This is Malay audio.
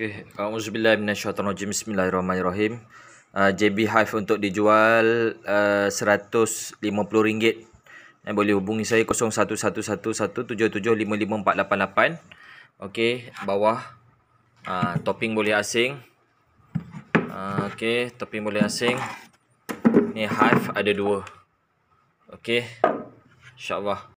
Okey, auzubillahi minasyaitanir rajim. Bismillahirrahmanirrahim. Uh, ah, JB Hive untuk dijual uh, RM150. Dan eh, boleh hubungi saya 0111177555488. Okey, bawah uh, topping boleh asing. Uh, Okey, topping boleh asing. Ni Hive ada dua. Okey. Insya-Allah.